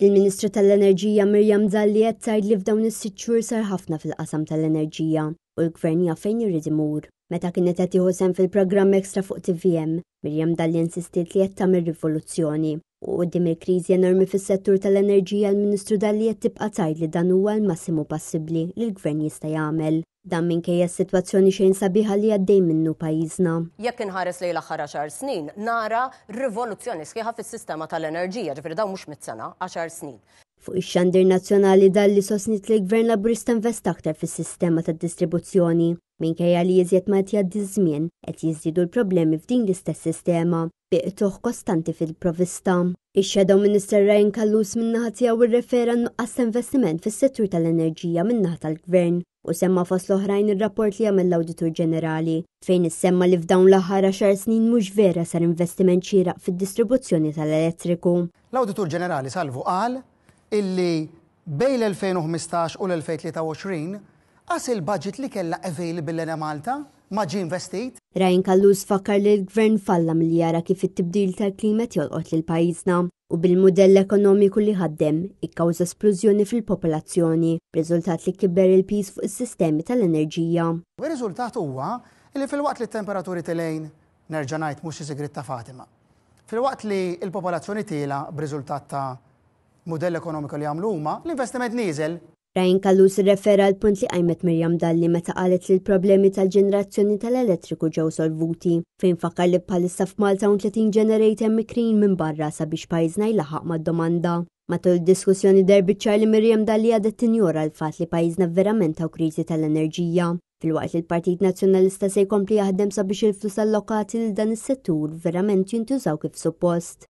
Il-Ministru tal-Enerġija Mirjam Dalli qed tgħid li f'dawn is-sitt xhur sar ħafna fil-qasam tal-enerġija u l-gvern jaf fejn jrid imur. Meta kienet qed jieħu sem fil-programm ekstra fuq TVM, Mirjam Dalli insistiet li qed tagħmel rivoluzzjoni u qudiem il-kriżi enormi fis-settur tal-enerġija l-Ministru Dalli qed tibqa' tgħid li dan huwa l-massimu possibbli li l-gvern jista' jagħmel. Dan minkejja s-sitwazzjoni xejn sabiħa li għaddej minnu pajjiżna. Jekk inħares lejn l-aħħar snin, nara rivoluzzjoni sħiħa fis-sistema tal-enerġija, ġifri daw mhux mit-sena 10 snin fuq ix-xandir nazzjonali dalli sosnit li gvern laburista invest aktar fis-sistema tad distribuzzjoni minkejja li jiżjed ma jgħaddi żmien qed jiżdiedu l-problemi f'din l-istess sistema biqtuħ kostanti fil-provista. ix shadow Minister Ryan Kallus naħa tiegħu irrefera nuqqas investiment fis-settur tal-enerġija min-naħa tal-Gvern u semma fost l-oħrajn ir-rapport li għamel l-Awditur Ġenerali fejn is-semma li f'dawn l-aħħar xar snin mhux vera sar investiment xieraq fid-distribuzzjoni tal-elettriku. L-Awditur Ġenerali Salvu qal illi bej l-2015 u l-2023 għas il-budget li kella available l Malta ma ġi investit. Rajn Kallus fakkar li l-gvern falla milli jara kif it-tibdil tal-klimat jolqot l pajjiżna u bil-modell ekonomiku li ħaddem ikkawża splużjoni fil-popolazzjoni, rizultat li kibber il-pis fuq is-sistemi tal-enerġija. U riżultat huwa li fil-waqt li t-temperaturi telejn nerġa' ngħid mhux ta' Fatima. Fil-waqt li l-popolazzjoni b b'riżultat ta' modell ekonomiku li għamlu huma l-investiment nieżel. Rajn Kallus referra l-punt li għajmet Mirjam Dalli meta qalet li l-problemi tal-ġenerazzjoni tal-elettriku ġew solvuti, fejn fakar li bħalissa f'Malta un 30 ġenerator mikrin minn barra sabiex pajjiżna jlaħaq mad-domanda. Matul diskussjoni derbi ċarli Mirjam Dalli għadet tinjora l-fat li pajzna verament taw krizi tal-enerġija. Fil-waqt li l-Partit Nazzjonalista se jkompli jaħdem sabiex il-flus allokati l dan is-settur verament jintużaw kif suppost.